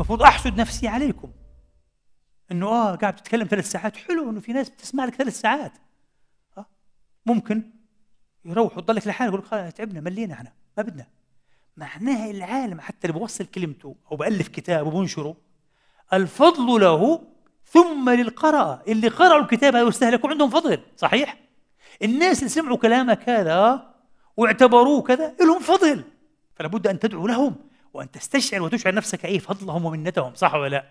المفروض احسد نفسي عليكم انه اه قاعد تتكلم ثلاث ساعات حلو انه في ناس بتسمع لك ثلاث ساعات آه ممكن يروحوا وتضلك لحالك يقول لك تعبنا ملينا احنا ما بدنا معناها العالم حتى اللي بوصل كلمته او بالف كتاب وبنشره الفضل له ثم للقراء اللي قرأوا الكتاب هذا واستهلكوا عندهم فضل صحيح الناس اللي سمعوا كلامك هذا واعتبروه كذا لهم فضل فلا بد أن تدعو لهم وأن تستشعر وتشعر نفسك أي فضلهم ومنتهم صح ولا لا؟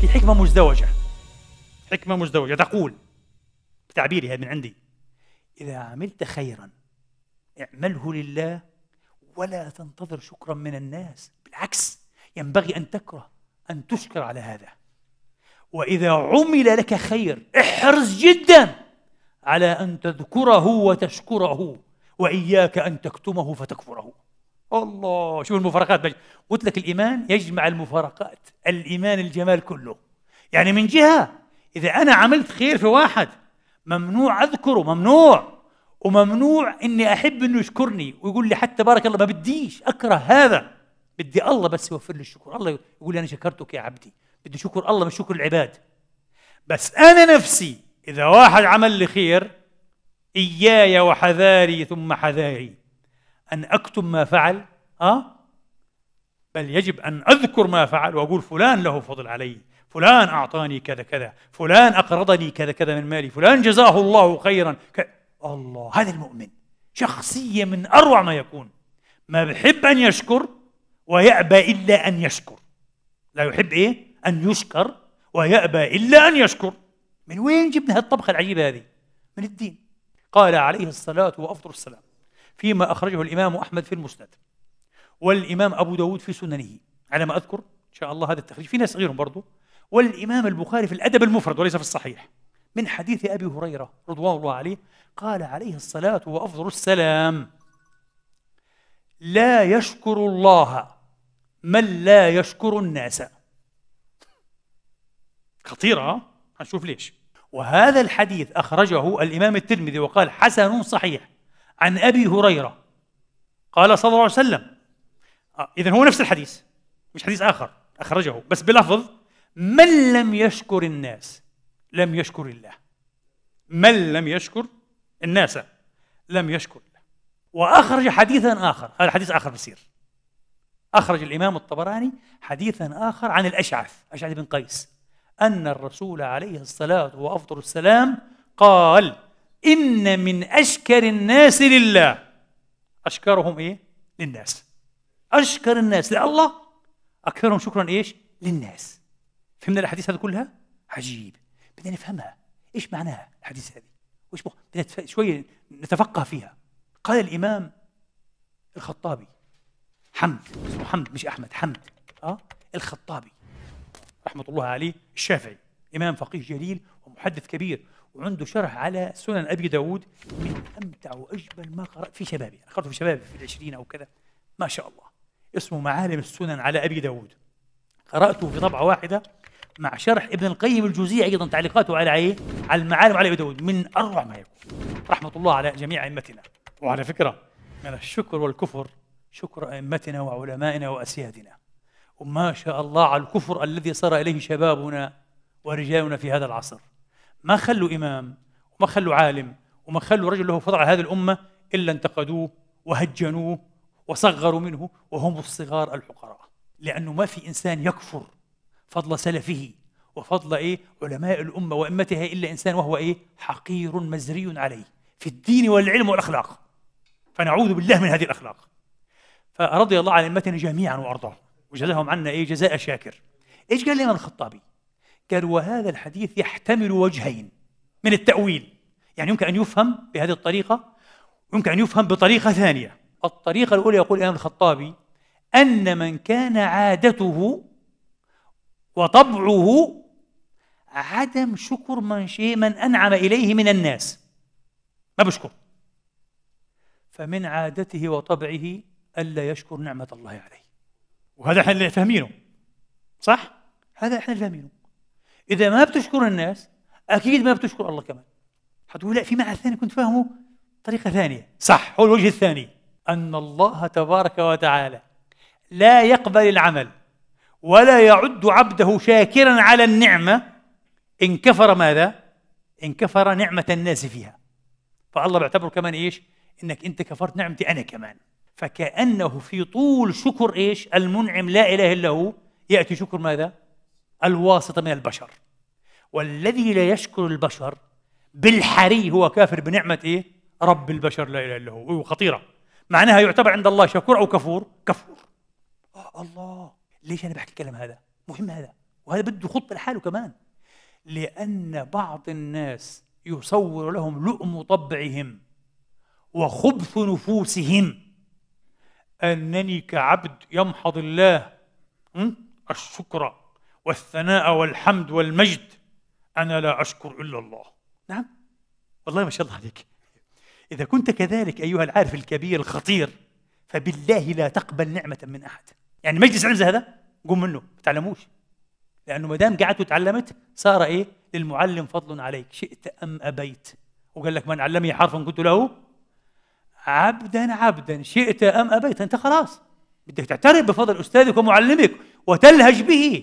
في حكمة مزدوجة حكمة مزدوجة تقول بتعبيري هذا من عندي إذا عملت خيرا اعمله لله ولا تنتظر شكرا من الناس بالعكس ينبغي أن تكره أن تشكر على هذا وإذا عمل لك خير احرص جدا على أن تذكره وتشكره وإياك أن تكتمه فتكفره الله شوف المفارقات قلت لك الإيمان يجمع المفارقات الإيمان الجمال كله يعني من جهة إذا أنا عملت خير في واحد ممنوع أذكره ممنوع وممنوع إني أحب إنه يشكرني ويقول لي حتى بارك الله ما بديش أكره هذا بدي الله بس يوفر لي الشكر الله يقول لي أنا شكرتك يا عبدي بدي شكر الله مش شكر العباد بس أنا نفسي إذا واحد عمل لي خير إياي وحذاري ثم حذاري أن أكتم ما فعل أه؟ بل يجب أن أذكر ما فعل وأقول فلان له فضل علي فلان أعطاني كذا كذا فلان أقرضني كذا كذا من مالي فلان جزاه الله خيرا ك... الله هذا المؤمن شخصية من أروع ما يكون ما بحب أن يشكر ويأبى إلا أن يشكر لا يحب إيه؟ أن يشكر ويأبى إلا أن يشكر من وين جبنا هالطبخة العجيبة هذه؟ من الدين قال عليه الصلاة وأفضل السلام فيما أخرجه الإمام أحمد في المسند والإمام أبو داود في سننه على ما أذكر إن شاء الله هذا التخريج في ناس غيرهم برضه والإمام البخاري في الأدب المفرد وليس في الصحيح من حديث أبي هريرة رضوان الله عليه قال عليه الصلاة وأفضل السلام لا يشكر الله من لا يشكر الناس خطيرة هنشوف ليش وهذا الحديث أخرجه الإمام الترمذي وقال حسن صحيح عن أبي هريرة قال صلى الله عليه وسلم آه، إذا هو نفس الحديث مش حديث آخر أخرجه بس بلفظ من لم يشكر الناس لم يشكر الله من لم يشكر الناس لم يشكر الله وأخرج حديثا آخر هذا حديث آخر بصير أخرج الإمام الطبراني حديثا آخر عن الأشعث أشعث بن قيس أن الرسول عليه الصلاة وأفضل السلام قال إن من أشكر الناس لله أشكرهم إيه؟ للناس أشكر الناس لله أكثرهم شكرا إيش؟ للناس فهمنا الأحاديث هذه كلها؟ عجيب بدنا نفهمها إيش معناها الحديث هذه؟ وإيش بدنا شوية نتفقه فيها قال الإمام الخطابي حمد اسمه حمد مش أحمد حمد أه الخطابي رحمة الله عليه الشافعي إمام فقيه جليل ومحدث كبير وعنده شرح على سنن أبي داود من أمتع وأجمل ما قرأت في شبابي أنا في شبابي في العشرين أو كذا ما شاء الله اسمه معالم السنن على أبي داود قرأته في طبعة واحدة مع شرح ابن القيم الجوزي أيضا تعليقاته على إيه؟ على المعالم على أبي داود من أروع ما يكون رحمة الله على جميع أئمتنا وعلى فكرة من الشكر والكفر شكر أئمتنا وعلمائنا وأسيادنا وما شاء الله على الكفر الذي صار إليه شبابنا ورجالنا في هذا العصر ما خلوا إمام وما خلوا عالم وما خلوا رجل له فضل على هذه الأمة إلا انتقدوه وهجنوه وصغروا منه وهم الصغار الحقراء لأنه ما في إنسان يكفر فضل سلفه وفضل إيه علماء الأمة وأمتها إلا إنسان وهو إيه حقير مزري عليه في الدين والعلم والأخلاق فنعوذ بالله من هذه الأخلاق فرضي الله عن أمتنا جميعا وأرضاهم وجزاهم عنا ايه جزاء شاكر ايش قال الامام الخطابي قال وهذا الحديث يحتمل وجهين من التاويل يعني يمكن ان يفهم بهذه الطريقه ويمكن ان يفهم بطريقه ثانيه الطريقه الاولى يقول الامام الخطابي ان من كان عادته وطبعه عدم شكر من شيء من انعم اليه من الناس ما بشكر فمن عادته وطبعه الا يشكر نعمه الله عليه وهذا احنا اللي فاهمينه صح؟ هذا احنا اللي فاهمينه اذا ما بتشكر الناس اكيد ما بتشكر الله كمان حتقول لا في معنى ثاني كنت فاهمه طريقه ثانيه صح هو الوجه الثاني ان الله تبارك وتعالى لا يقبل العمل ولا يعد عبده شاكرا على النعمه ان كفر ماذا؟ ان كفر نعمه الناس فيها فالله بيعتبره كمان ايش؟ انك انت كفرت نعمتي انا كمان فكأنه في طول شكر إيش المنعم لا إله إلا هو يأتي شكر ماذا الواسطة من البشر والذي لا يشكر البشر بالحري هو كافر بنعمة إيه رب البشر لا إله إلا هو خطيرة معناها يعتبر عند الله شكور أو كفور كفور آه الله ليش أنا بحكي الكلام هذا مهم هذا وهذا بده خطة لحاله كمان لأن بعض الناس يصور لهم لؤم طبعهم وخبث نفوسهم أنني كعبد يمحض الله الشكر والثناء والحمد والمجد أنا لا أشكر إلا الله نعم والله ما شاء الله عليك إذا كنت كذلك أيها العارف الكبير الخطير فبالله لا تقبل نعمة من أحد يعني مجلس علم هذا قوم منه ما تعلموش لأنه ما دام قعدت وتعلمت صار إيه للمعلم فضل عليك شئت أم أبيت وقال لك من علمني حرفا قلت له عبدا عبدا شئت ام ابيت انت خلاص بدك تعترف بفضل استاذك ومعلمك وتلهج به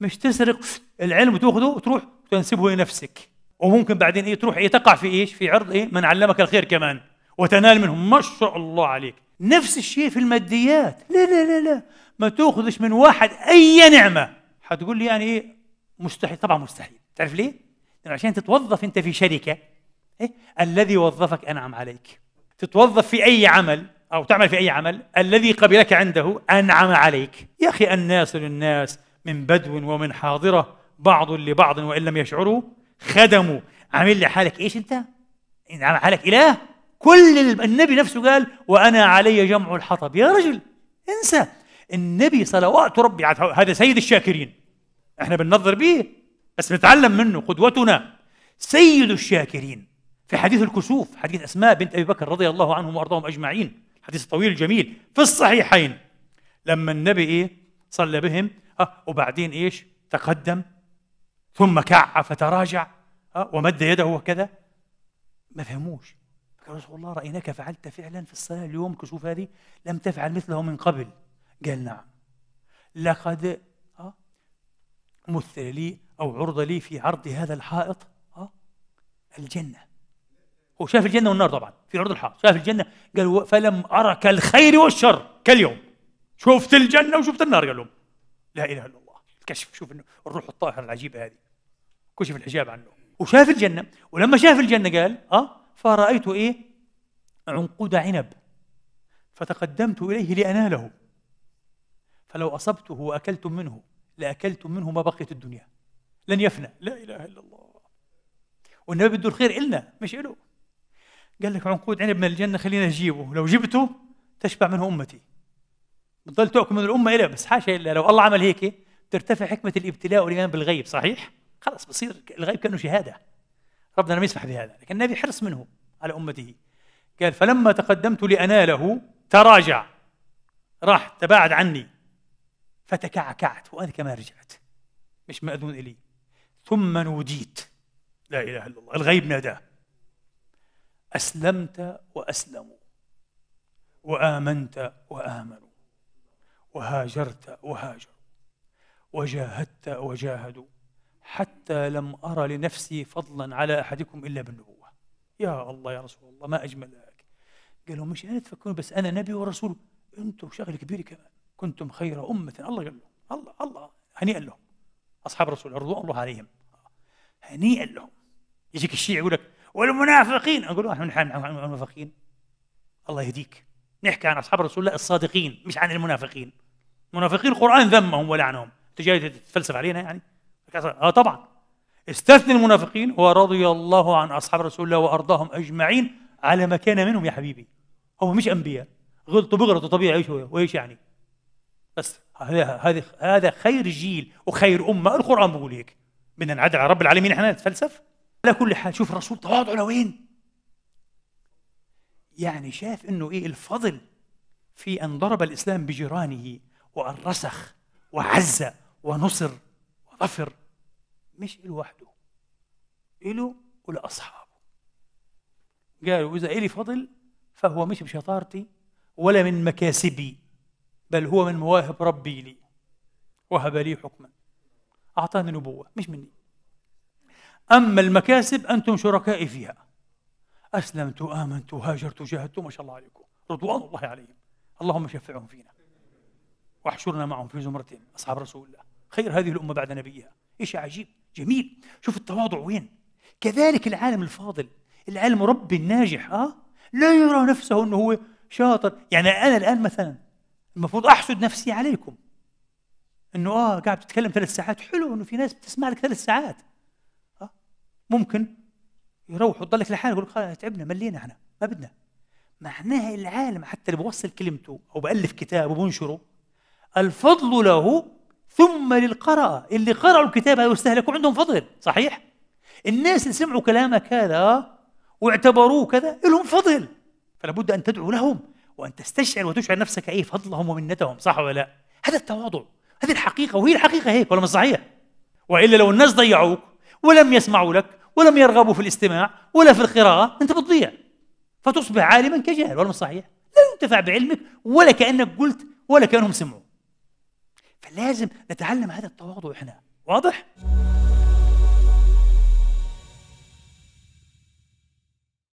مش تسرق العلم وتاخذه وتروح تنسبه لنفسك وممكن بعدين ايه تروح ايه تقع في ايش؟ في عرض ايه؟ من علمك الخير كمان وتنال منهم ما شاء الله عليك نفس الشيء في الماديات لا لا لا لا ما تاخذش من واحد اي نعمه حتقول لي يعني ايه مستحيل طبعا مستحيل تعرف ليه؟ لأنه عشان تتوظف انت في شركه إيه؟ الذي وظفك انعم عليك تتوظف في أي عمل أو تعمل في أي عمل الذي قبلك عنده أنعم عليك يا أخي الناس للناس من بدو ومن حاضرة بعض لبعض وإن لم يشعروا خدموا عامل لحالك إيش أنت؟ انعم حالك إله كل النبي نفسه قال وأنا علي جمع الحطب يا رجل انسى النبي صلوات ربي هذا سيد الشاكرين احنا بننظر به بس نتعلم منه قدوتنا سيد الشاكرين في حديث الكسوف حديث أسماء بنت أبي بكر رضي الله عنهم وأرضاهم أجمعين حديث طويل جميل في الصحيحين لما النبي إيه صلى بهم أه وبعدين إيش تقدم ثم كع فتراجع أه ومد يده وكذا ما فهموش يا رسول الله رأيناك فعلت فعلا في الصلاة اليوم الكسوف هذه لم تفعل مثله من قبل قال نعم لقد أه مثل لي أو عرض لي في عرض هذا الحائط أه الجنة وشاف الجنه والنار طبعا في عرض الحائط شاف الجنه قال فلم ارى كالخير والشر كاليوم شفت الجنه وشفت النار قال لهم لا اله الا الله الكشف شوف انه الروح الطاهره العجيبه هذه كشف الحجاب عنه وشاف الجنه ولما شاف الجنه قال اه فرايت ايه عنقود عنب فتقدمت اليه لاناله فلو اصبته واكلتم منه لاكلتم منه ما بقيت الدنيا لن يفنى لا اله الا الله والنبي بده الخير إلنا مش إله قال لك عنقود عنب من الجنه خلينا نجيبه لو جبته تشبع منه امتي بتضل تاكل من الامه الى بس حاشا الا لو الله عمل هيك ترتفع حكمه الابتلاء والايمان بالغيب صحيح خلاص بصير الغيب كانه شهاده ربنا لم يسمح بهذا لكن النبي حرص منه على امته قال فلما تقدمت لاناله تراجع راح تباعد عني فتكعكعت وانا كما رجعت مش ماذون الي ثم نوديت لا اله الا الله الغيب ناداه أسلمت وأسلموا وآمنت وآمنوا وهاجرت وهاجروا وجاهدت وجاهدوا حتى لم أرى لنفسي فضلا على أحدكم إلا بالنبوة يا الله يا رسول الله ما أجمل ذلك قال لهم مش أنا تفكرون بس أنا نبي ورسول أنتم شغل كبير كمان كنتم خير أمة الله قال لهم الله الله هنيئا لهم أصحاب الرسول رضوان الله عليهم هنيئا لهم يجيك الشيعي يقول لك والمنافقين اقول احنا نحن عن المنافقين الله يهديك نحكي عن اصحاب رسول الله الصادقين مش عن المنافقين المنافقين القران ذمهم ولعنهم انت جاي تتفلسف علينا يعني اه طبعا استثني المنافقين ورضي الله عن اصحاب رسول الله وارضاهم اجمعين على ما كان منهم يا حبيبي هم مش انبياء غلطوا بغلطوا طبيعي ايش هو وايش يعني بس هذا هذا خير جيل وخير امه القران بيقول هيك بدنا نعدل على رب العالمين احنا نتفلسف على كل حال شوف الرسول تواضعه لوين يعني شاف انه ايه الفضل في ان ضرب الاسلام بجيرانه وان رسخ وعز ونصر وظفر مش وحده إله ولأصحابه قالوا إذا إلي فضل فهو مش بشطارتي ولا من مكاسبي بل هو من مواهب ربي لي وهب لي حكما أعطاني نبوة مش مني أما المكاسب أنتم شركائي فيها أسلمت آمنت هاجرت جاهدت ما شاء الله عليكم رضوان الله عليهم اللهم شفعهم فينا واحشرنا معهم في زمرتهم أصحاب رسول الله خير هذه الأمة بعد نبيها إيش عجيب جميل شوف التواضع وين كذلك العالم الفاضل العالم ربي الناجح اه لا يرى نفسه انه هو شاطر يعني انا الان مثلا المفروض احسد نفسي عليكم انه اه قاعد تتكلم ثلاث ساعات حلو انه في ناس بتسمع لك ثلاث ساعات ممكن يروح وتضلك لحالك يقول خلاص تعبنا ملينا احنا ما بدنا معناها العالم حتى اللي بوصل كلمته او بالف كتاب وبنشره الفضل له ثم للقراءة اللي قرأوا الكتاب هذا واستهلكوا عندهم فضل صحيح الناس اللي سمعوا كلامك هذا واعتبروه كذا لهم فضل فلا بد أن تدعو لهم وأن تستشعر وتشعر نفسك إيه فضلهم ومنتهم صح ولا لا هذا التواضع هذه الحقيقة وهي الحقيقة هيك ولا مش صحيح وإلا لو الناس ضيعوك ولم يسمعوا لك ولم يرغبوا في الاستماع ولا في القراءة أنت بتضيع فتصبح عالما كجاهل ولا صحيح لا ينتفع بعلمك ولا كأنك قلت ولا كأنهم سمعوا فلازم نتعلم هذا التواضع احنا واضح؟